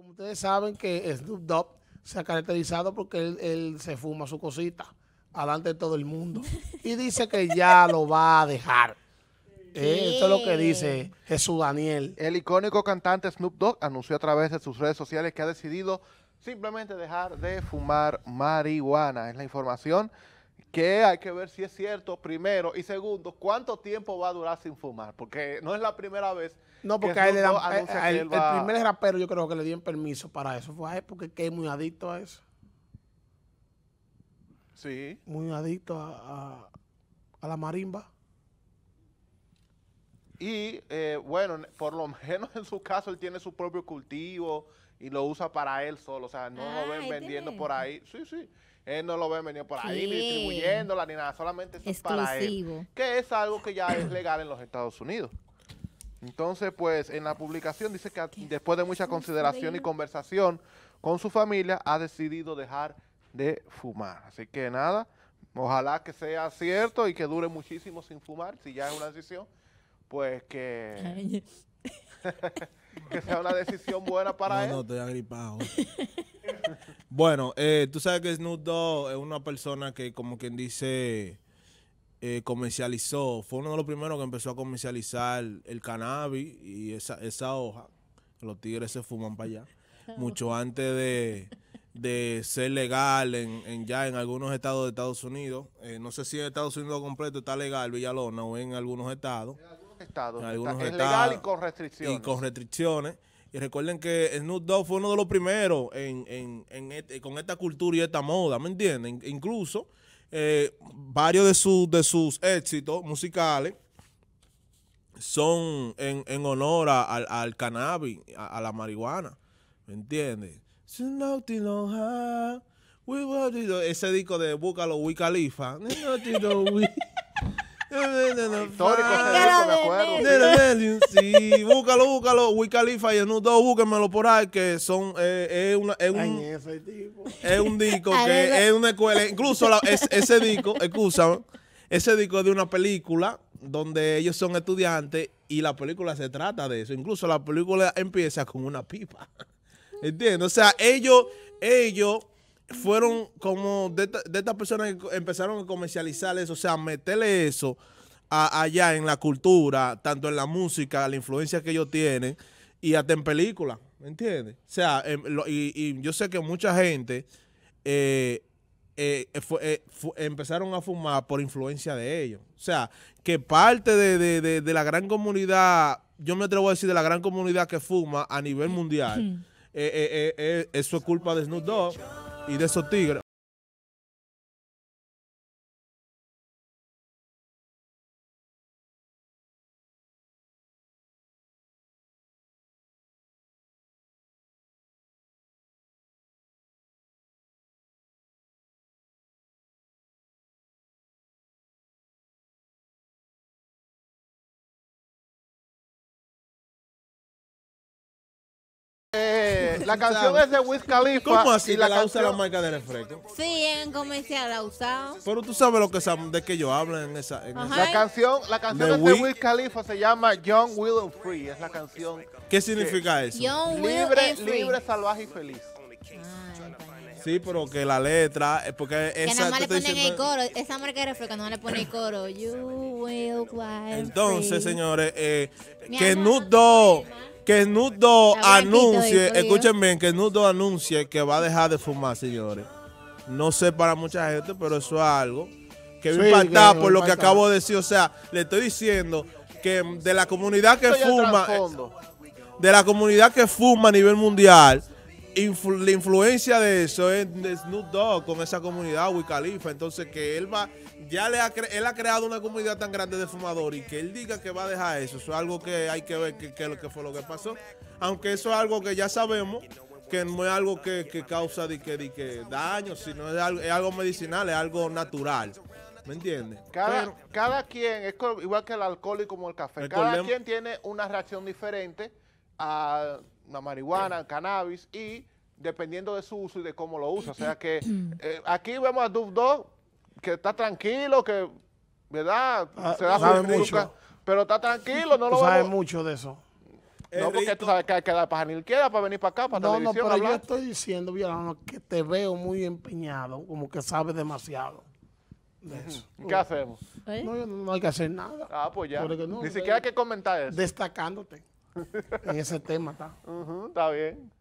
como ustedes saben que Snoop Dogg se ha caracterizado porque él, se fuma su cosita adelante de todo el mundo y dice que ya lo va a dejar. Eh, esto es lo que dice Jesús Daniel. El icónico cantante Snoop Dogg anunció a través de sus redes sociales que ha decidido simplemente dejar de fumar marihuana. Es la información que hay que ver si es cierto, primero, y segundo, cuánto tiempo va a durar sin fumar, porque no es la primera vez. No, porque a él eh, eh, el primer rapero yo creo que le dieron permiso para eso, fue a porque que es muy adicto a eso. Sí. Muy adicto a, a la marimba. Y eh, bueno, por lo menos en su caso él tiene su propio cultivo y lo usa para él solo, o sea, no lo ven ah, vendiendo por ahí. Sí, sí. Él no lo ve venir por ahí, ni distribuyéndola, ni nada. Solamente es para él. Que es algo que ya es legal en los Estados Unidos. Entonces, pues, en la publicación dice que después de mucha consideración y conversación con su familia, ha decidido dejar de fumar. Así que nada, ojalá que sea cierto y que dure muchísimo sin fumar, si ya es una decisión, pues que... que sea una decisión buena para no, él. No, estoy agripado. bueno, eh, tú sabes que Snoop Dogg es una persona que, como quien dice, eh, comercializó. Fue uno de los primeros que empezó a comercializar el cannabis y esa, hoja. Los tigres se fuman para allá. Mucho antes de, ser legal en, ya en algunos estados de Estados Unidos. Eh, no sé si en Estados Unidos completo está legal Villalona o en algunos estados. En algunos estados. Es legal y con restricciones. Y con restricciones. Y recuerden que Snoop Dogg fue uno de los primeros este, con esta cultura y esta moda, ¿me entienden? Incluso eh, varios de, sus de sus éxitos musicales son en, honor al, cannabis, a, la marihuana, ¿me entienden? Ese disco de Búcalo, We Califa. Histórico, me acuerdo. Sí, búscalo, búscalo. We Khalifa y el Nudo, búsquenmelo por ahí, que son, eh, es, una, es un... Es un disco que es una escuela. Incluso es, ese disco, excusa. ese disco es de una película donde ellos son estudiantes y la película se trata de eso. Incluso la película empieza con una pipa. ¿Entiendes? O sea, ellos, ellos fueron como de, estas personas que empezaron a comercializar eso, o sea, meterle eso allá en la cultura, tanto en la música, la influencia que ellos tienen y hasta en películas, ¿me entiendes? O sea, em, y, yo sé que mucha gente eh, eh, eh, empezaron a fumar por influencia de ellos. O sea, que parte de, de, la gran comunidad, yo me atrevo a decir de la gran comunidad que fuma a nivel mundial, eso es culpa de Snoop Dogg y de esos tigres. La canción es de Wiz Khalifa. ¿Cómo así y la, que usa la marca de refresco? Sí, en comercial la ha usado. Pero tú sabes lo que de que yo hablo en esa. La canción, la canción de, de Wiz Khalifa se llama Young, Will Free. Es la canción. ¿Qué significa eso? libre, Free. libre, salvaje y feliz. sí, pero que la letra, eh, porque esa... nada más le ponen el coro, esa marca de refresco nada le pone el coro. You will Entonces, señores, eh, que Nudo que Nudo anuncie, escuchen bien, que Nudo anuncie que va a dejar de fumar, señores. No sé para mucha gente, pero eso es algo que me impacta por lo que acabo de decir. O sea, le estoy diciendo que de la comunidad que fuma, de la comunidad que fuma a nivel mundial, la influencia de eso es de Snoop Dogg con esa comunidad, Wicalifa. Entonces, que él va, ya le ha, él ha creado una comunidad tan grande de fumadores y que él diga que va a dejar eso, eso es algo que hay que ver qué que, fue lo que pasó. Aunque eso es algo que ya sabemos que no es algo que, causa de que, daño, sino es algo, es algo medicinal, es algo natural. ¿Me entiendes? Cada, cada quien, es igual que el alcohol y como el café, cada quien tiene una reacción diferente a una marihuana, cannabis y dependiendo de su uso y de cómo lo usa. O sea que eh, aquí vemos a Dub Dog que está tranquilo, que, ¿verdad? Ah, Se da su mucho. pero está tranquilo, no lo sabe mucho de eso. No, porque tú sabes que hay que dar para queda para venir para acá, para no, televisión. No, no, pero yo estoy diciendo, Violano, que te veo muy empeñado, como que sabes demasiado. De eso. ¿Qué hacemos? No, no, hay que hacer nada. Ah, pues ya. Ni eh, siquiera hay que comentar eso. Destacándote en ese tema está. está bien.